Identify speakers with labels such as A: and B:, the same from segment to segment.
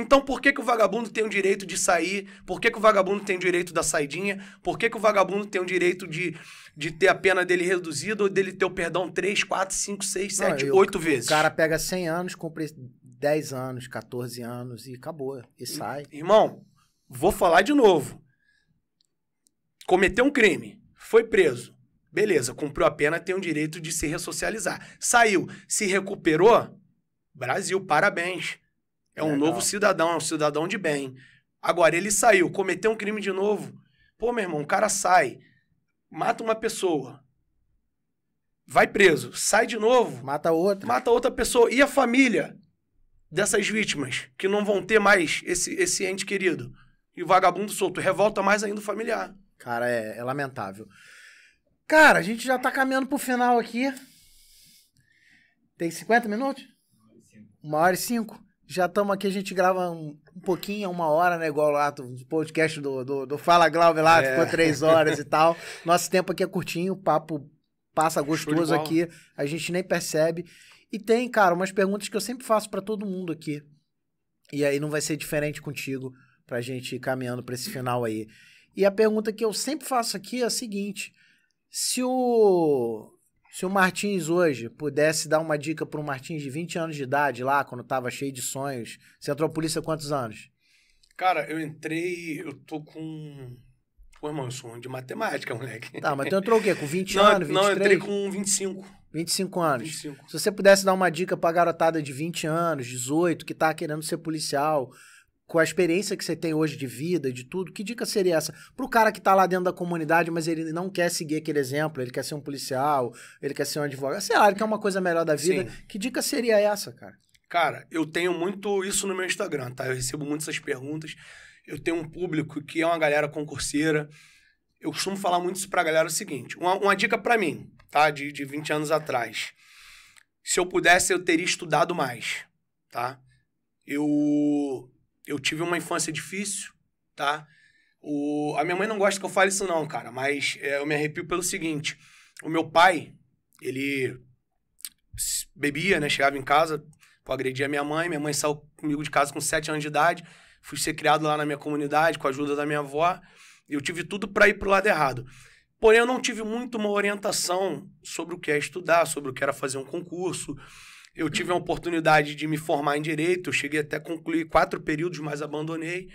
A: Então por que, que o vagabundo tem o direito de sair? Por que, que o vagabundo tem o direito da saidinha? Por que, que o vagabundo tem o direito de, de ter a pena dele reduzida ou dele ter o perdão 3, 4, 5, 6, 7, Não, 8 vezes? O cara
B: pega 100 anos, cumpre 10 anos, 14
A: anos e acabou. E sai. Irmão, vou falar de novo. Cometeu um crime, foi preso. Beleza, cumpriu a pena, tem o direito de se ressocializar. Saiu, se recuperou? Brasil, parabéns. É um Legal. novo cidadão, é um cidadão de bem. Agora, ele saiu, cometeu um crime de novo. Pô, meu irmão, o cara sai, mata uma pessoa, vai preso, sai de novo. Mata outra. Mata outra pessoa. E a família dessas vítimas, que não vão ter mais esse, esse ente querido. E o vagabundo solto revolta mais ainda o familiar.
B: Cara, é, é lamentável. Cara, a gente já tá caminhando pro final aqui. Tem 50 minutos? Uma hora e cinco. Já estamos aqui, a gente grava um, um, pouquinho, uma hora, né? Igual lá o podcast do, do, do, Fala Glauber lá, é. ficou três horas e tal. Nosso tempo aqui é curtinho, o papo passa gostoso aqui, a gente nem percebe. E tem, cara, umas perguntas que eu sempre faço para todo mundo aqui. E aí não vai ser diferente contigo pra gente ir caminhando para esse final aí. E a pergunta que eu sempre faço aqui é a seguinte: se o se o Martins hoje pudesse dar uma dica para um Martins de 20 anos de idade lá, quando estava cheio de sonhos, você entrou na polícia há quantos anos?
A: Cara, eu entrei, eu tô com. Pô, irmão, eu sou um de matemática, moleque. Tá, mas tu entrou o quê? Com 20 não, anos, 23? Não, eu entrei com
B: 25. 25 anos. 25. Se você pudesse dar uma dica pra garotada de 20 anos, 18, que tá querendo ser policial, com a experiência que você tem hoje de vida, de tudo, que dica seria essa para o cara que está lá dentro da comunidade, mas ele não quer seguir aquele exemplo, ele quer ser um policial, ele quer ser um advogado, sei lá, ele quer uma coisa melhor da vida. Sim. Que dica seria essa,
A: cara? Cara, eu tenho muito isso no meu Instagram, tá? Eu recebo muitas essas perguntas. Eu tenho um público que é uma galera concurseira. Eu costumo falar muito isso pra galera o seguinte: uma, uma dica para mim, tá? De, de 20 anos atrás. Se eu pudesse, eu teria estudado mais, tá? Eu eu tive uma infância difícil, tá? O, a minha mãe não gosta que eu fale isso não, cara, mas é, eu me arrepio pelo seguinte. O meu pai, ele bebia, né? Chegava em casa, pô, agredia minha mãe. Minha mãe saiu comigo de casa com sete anos de idade. Fui ser criado lá na minha comunidade, com a ajuda da minha avó. Eu tive tudo para ir pro lado errado. Porém, eu não tive muito uma orientação sobre o que é estudar, sobre o que era fazer um concurso. Eu tive a oportunidade de me formar em direito, cheguei até a concluir quatro períodos, mas abandonei.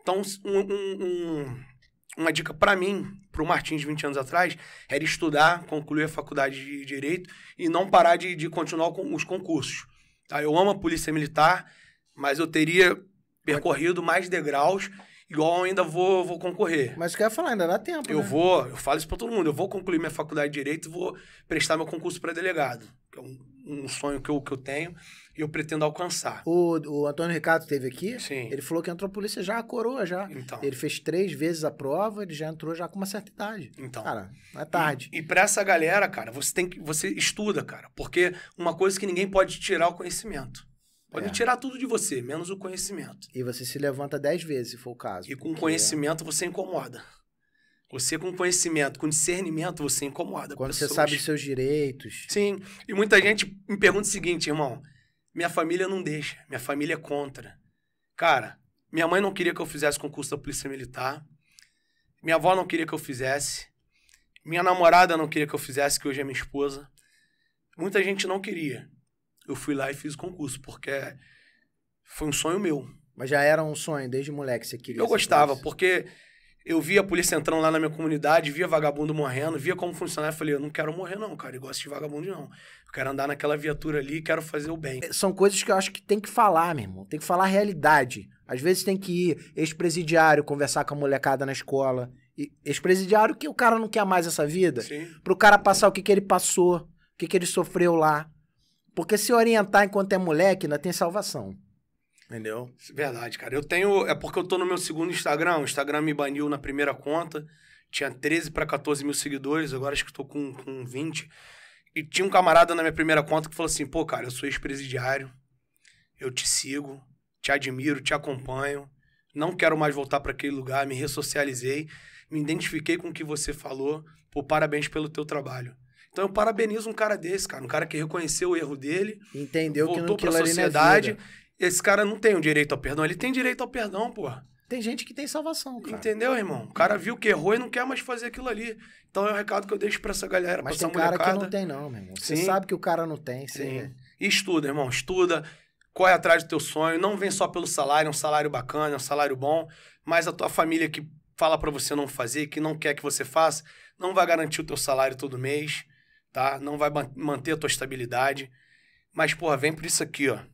A: Então, um, um, uma dica para mim, para o Martins 20 anos atrás, era estudar, concluir a faculdade de direito e não parar de, de continuar com os concursos. Tá? Eu amo a polícia militar, mas eu teria percorrido mais degraus igual ainda vou, vou concorrer.
B: Mas quer falar, ainda dá tempo. Eu né? vou,
A: eu falo isso para todo mundo, eu vou concluir minha faculdade de direito e vou prestar meu concurso para delegado. Que é um, um, sonho que eu, que eu tenho e eu pretendo alcançar.
B: O, o Antônio Ricardo teve aqui, Sim. ele falou que entrou a polícia já a coroa já. Então. Ele fez três vezes a prova, ele já entrou já
A: com uma certa idade. Então. Cara, não é tarde. E, e para essa galera, cara, você tem que você estuda, cara, porque uma coisa que ninguém pode tirar o conhecimento. Podem é. tirar tudo de você, menos o conhecimento.
B: E você se levanta dez vezes, se for o caso. E com porque... conhecimento
A: você incomoda. Você com conhecimento, com discernimento, você incomoda. Quando pessoas. você sabe os
B: seus direitos.
A: Sim. E muita gente me pergunta o seguinte, irmão: minha família não deixa, minha família é contra. Cara, minha mãe não queria que eu fizesse concurso da Polícia Militar. Minha avó não queria que eu fizesse. Minha namorada não queria que eu fizesse, que hoje é minha esposa. Muita gente não queria eu fui lá e fiz o concurso, porque foi um sonho meu.
B: Mas já era um sonho desde moleque, você
A: queria. Eu gostava, porque eu via a polícia entrando lá na minha comunidade, via vagabundo morrendo, via como funcionava. Eu falei, eu não quero morrer, não, cara. Eu gosto de vagabundo, não. Eu quero andar naquela viatura ali quero fazer o bem. É,
B: são coisas que eu acho que tem que falar, meu irmão. Tem que falar a realidade. Às vezes tem que ir ex-presidiário, conversar com a molecada na escola. Ex-presidiário que o cara não quer mais essa vida. Sim. Pro cara passar o que, que ele passou, o que, que ele sofreu lá. Porque se orientar enquanto é moleque, ainda tem salvação.
A: Entendeu? É verdade, cara. Eu tenho. É porque eu tô no meu segundo Instagram. O Instagram me baniu na primeira conta. Tinha 13 para 14 mil seguidores. Agora acho que tô com, com 20. E tinha um camarada na minha primeira conta que falou assim: pô, cara, eu sou ex-presidiário. Eu te sigo. Te admiro. Te acompanho. Não quero mais voltar para aquele lugar. Me ressocializei. Me identifiquei com o que você falou. Pô, parabéns pelo teu trabalho. Então eu parabenizo um cara desse, cara. Um cara que reconheceu o erro dele. Entendeu voltou que não pra sociedade. Esse cara não tem o direito ao perdão. Ele tem direito ao perdão, porra. Tem gente que tem salvação, cara. Entendeu, irmão? O cara viu que errou e não quer mais fazer aquilo ali. Então é o um recado que eu deixo para essa galera, Mas pra tem cara molecada. que não tem não, meu irmão. Você sabe que o cara não tem. sim. Sim. É. Estuda, irmão. Estuda. Corre atrás do teu sonho. Não vem só pelo salário. É um salário bacana, é um salário bom. Mas a tua família que fala para você não fazer, que não quer que você faça, não vai garantir o teu salário todo mês tá? Não vai manter a tua estabilidade. Mas, porra, vem por isso aqui, ó.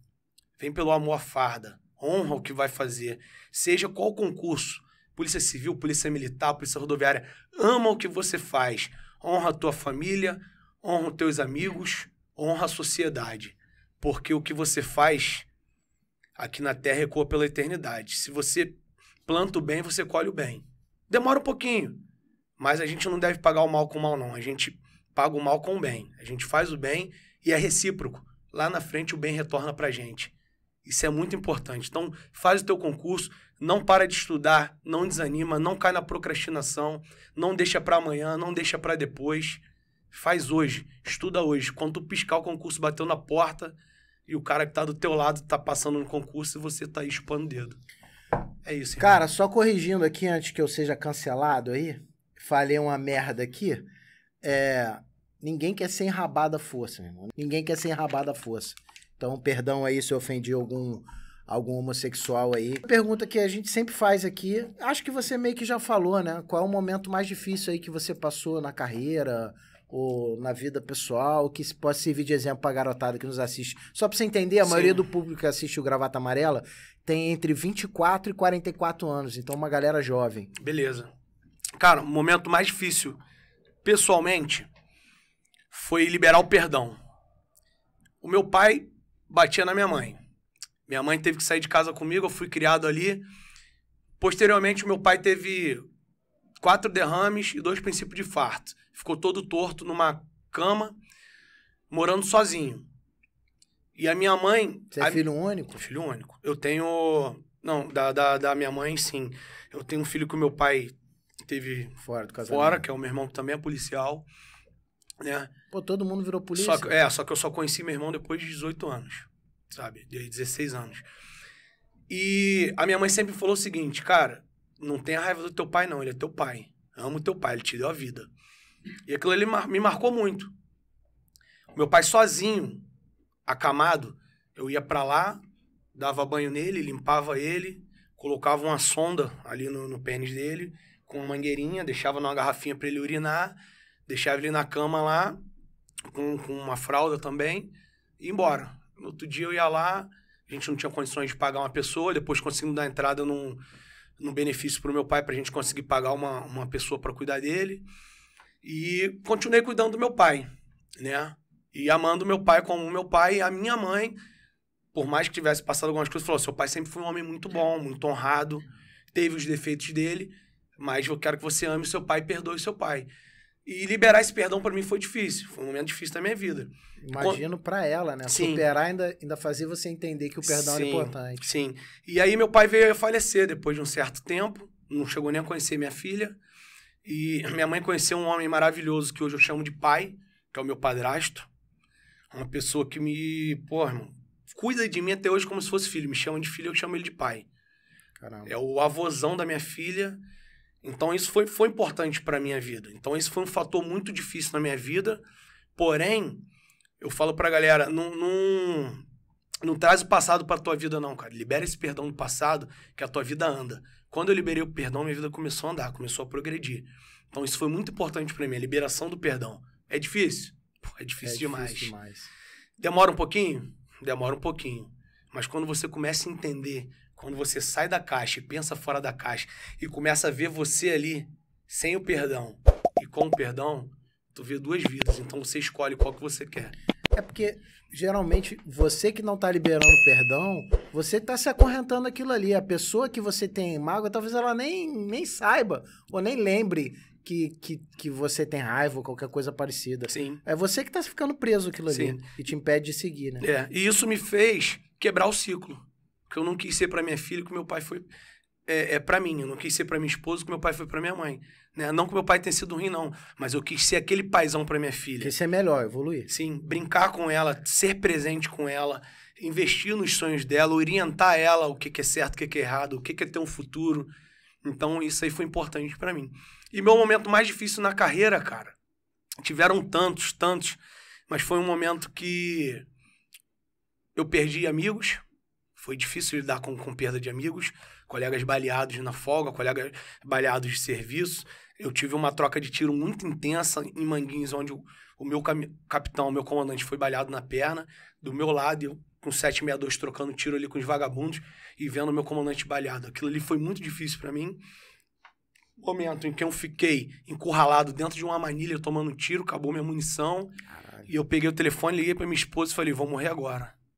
A: Vem pelo amor à farda. Honra o que vai fazer. Seja qual concurso, polícia civil, polícia militar, polícia rodoviária, ama o que você faz. Honra a tua família, honra os teus amigos, honra a sociedade. Porque o que você faz aqui na Terra ecoa pela eternidade. Se você planta o bem, você colhe o bem. Demora um pouquinho, mas a gente não deve pagar o mal com o mal, não. A gente paga o mal com o bem. A gente faz o bem e é recíproco. Lá na frente o bem retorna para a gente. Isso é muito importante. Então, faz o teu concurso, não para de estudar, não desanima, não cai na procrastinação, não deixa para amanhã, não deixa para depois. Faz hoje, estuda hoje. Quando tu piscar o concurso bateu na porta e o cara que tá do teu lado tá passando no concurso e você tá aí chupando o dedo. É isso. Irmão. Cara, só
B: corrigindo aqui antes que eu seja cancelado aí, falei uma merda aqui é, ninguém quer ser enrabado à força, meu irmão. Ninguém quer ser enrabado à força. Então, perdão aí se eu ofendi algum, algum homossexual aí. Pergunta que a gente sempre faz aqui, acho que você meio que já falou, né? Qual é o momento mais difícil aí que você passou na carreira ou na vida pessoal, que possa servir de exemplo pra garotada que nos assiste? Só pra você entender, a Sim. maioria do público que assiste o Gravata Amarela tem entre 24 e 44 anos, então uma galera jovem.
A: Beleza. Cara, o momento mais difícil pessoalmente foi liberar o perdão. O meu pai batia na minha mãe. Minha mãe teve que sair de casa comigo, eu fui criado ali. Posteriormente, o meu pai teve quatro derrames e dois princípios de infarto. Ficou todo torto numa cama, morando sozinho. E a minha mãe. Você é a... é filho
B: único? Filho único.
A: Eu tenho. Não, da, da, da minha mãe, sim. Eu tenho um filho que o meu pai teve. Fora do casamento. Fora, que é o meu irmão que também é policial. Né?
B: Pô, todo mundo virou
A: polícia? Só que, é, só que eu só conheci meu irmão depois de 18 anos, sabe? De 16 anos. E a minha mãe sempre falou o seguinte, cara, não tem raiva do teu pai, não. Ele é teu pai. Amo teu pai, ele te deu a vida. E aquilo ele me marcou muito. Meu pai sozinho, acamado, eu ia para lá, dava banho nele, limpava ele, colocava uma sonda ali no, no pênis dele com mangueirinha, deixava numa garrafinha para ele urinar, deixava ele na cama lá, com, com uma fralda também, e ia embora. No outro dia eu ia lá, a gente não tinha condições de pagar uma pessoa, depois conseguimos dar entrada num, num benefício para o meu pai para a gente conseguir pagar uma, uma pessoa para cuidar dele. E continuei cuidando do meu pai, né? E amando meu pai como meu pai, e a minha mãe, por mais que tivesse passado algumas coisas, falou: seu pai sempre foi um homem muito bom, muito honrado, teve os defeitos dele, mas eu quero que você ame seu pai e perdoe seu pai. E liberar esse perdão para mim foi difícil. Foi um momento difícil da minha vida. Imagino
B: para ela, né? Sim. Superar ainda, ainda fazer você entender que o perdão sim, era importante.
A: Sim. E aí meu pai veio a falecer depois de um certo tempo. Não chegou nem a conhecer minha filha. E minha mãe conheceu um homem maravilhoso que hoje eu chamo de pai, que é o meu padrasto. Uma pessoa que me, pô, irmão, cuida de mim até hoje como se fosse filho. Me chama de filho, eu chamo ele de pai. Caramba. É o avozão da minha filha. Então isso foi, foi importante para minha vida. Então isso foi um fator muito difícil na minha vida. Porém, eu falo pra galera, não, não, não traz o passado pra tua vida não, cara. Libera esse perdão do passado que a tua vida anda. Quando eu liberei o perdão, minha vida começou a andar, começou a progredir. Então isso foi muito importante para mim, a liberação do perdão. É difícil? Pô, é difícil, é demais. difícil demais. Demora um pouquinho? Demora um pouquinho. Mas quando você começa a entender quando você sai da caixa e pensa fora da caixa e começa a ver você ali sem o perdão e com o perdão, tu vê duas vidas. Então você escolhe qual que você quer.
B: É porque geralmente você que não está liberando perdão, você está se acorrentando aquilo ali. A pessoa que você tem mágoa, talvez ela nem, nem saiba ou nem lembre que, que, que você tem raiva ou qualquer coisa parecida. Sim. É você que está ficando preso aquilo ali e te impede de seguir, né? É,
A: e isso me fez quebrar o ciclo que eu não quis ser para minha filha, que meu pai foi é, é para mim. Eu não quis ser para minha esposa, que meu pai foi para minha mãe. Né? Não que meu pai tenha sido ruim, não. Mas eu quis ser aquele paizão para minha filha. isso é melhor, evoluir. Sim, brincar com ela, ser presente com ela, investir nos sonhos dela, orientar ela o que, que é certo, o que, que é errado, o que, que é ter um futuro. Então, isso aí foi importante para mim. E meu momento mais difícil na carreira, cara. Tiveram tantos, tantos, mas foi um momento que eu perdi amigos, foi difícil lidar com, com perda de amigos, colegas baleados na folga, colegas baleados de serviço. Eu tive uma troca de tiro muito intensa em Manguins, onde o, o meu capitão, o meu comandante, foi baleado na perna. Do meu lado, eu com 762 trocando tiro ali com os vagabundos e vendo o meu comandante baleado. Aquilo ali foi muito difícil para mim. Momento em que eu fiquei encurralado dentro de uma manilha tomando tiro, acabou minha munição. Caralho. E eu peguei o telefone, liguei para minha esposa e falei: vou morrer agora.